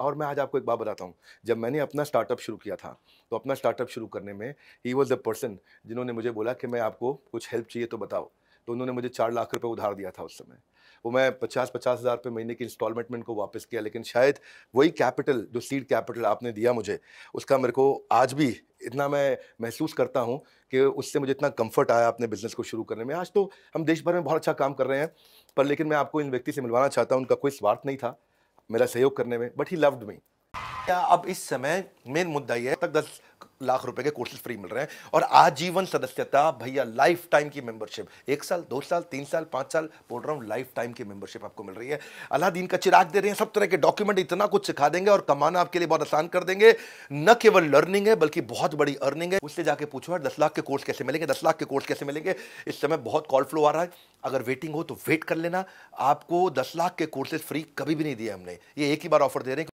और मैं आज आपको एक बात बताता हूँ जब मैंने अपना स्टार्टअप शुरू किया था तो अपना स्टार्टअप शुरू करने में ही वॉज द पर्सन जिन्होंने मुझे बोला कि मैं आपको कुछ हेल्प चाहिए तो बताओ तो उन्होंने मुझे चार लाख रुपये उधार दिया था उस समय वो मैं पचास पचास हज़ार रुपये महीने की इंस्टॉलमेंट में उनको वापस किया लेकिन शायद वही कैपिटल जो सीड कैपिटल आपने दिया मुझे उसका मेरे को आज भी इतना मैं महसूस करता हूँ कि उससे मुझे इतना कंफर्ट आया अपने बिज़नेस को शुरू करने में आज तो हम देश भर में बहुत अच्छा काम कर रहे हैं पर लेकिन मैं आपको इन व्यक्ति से मिलवाना चाहता हूँ उनका कोई स्वार्थ नहीं था मेरा सहयोग करने में बट ही लव्ड मी क्या अब इस समय मेन मुद्दा यह है तक दस लाख रुपए के कोर्सेज फ्री मिल रहे हैं और आजीवन सदस्यता भैया लाइफ टाइम की मेंबरशिप एक साल दो साल तीन साल पांच साल बोल रहा हूँ लाइफ टाइम की मेंबरशिप आपको मिल रही है अलादीन का चिराग दे रहे हैं सब तरह के डॉक्यूमेंट इतना कुछ सिखा देंगे और कमाना आपके लिए बहुत आसान कर देंगे न केवल लर्निंग है बल्कि बहुत बड़ी अर्निंग है उससे जाके पूछो यार दस लाख के कोर्स कैसे मिलेंगे दस लाख के कोर्स कैसे मिलेंगे इस समय बहुत कॉल फ्लो आ रहा है अगर वेटिंग हो तो वेट कर लेना आपको दस लाख के कोर्सेज फ्री कभी भी नहीं दिए हमने ये एक ही बार ऑफर दे रहे हैं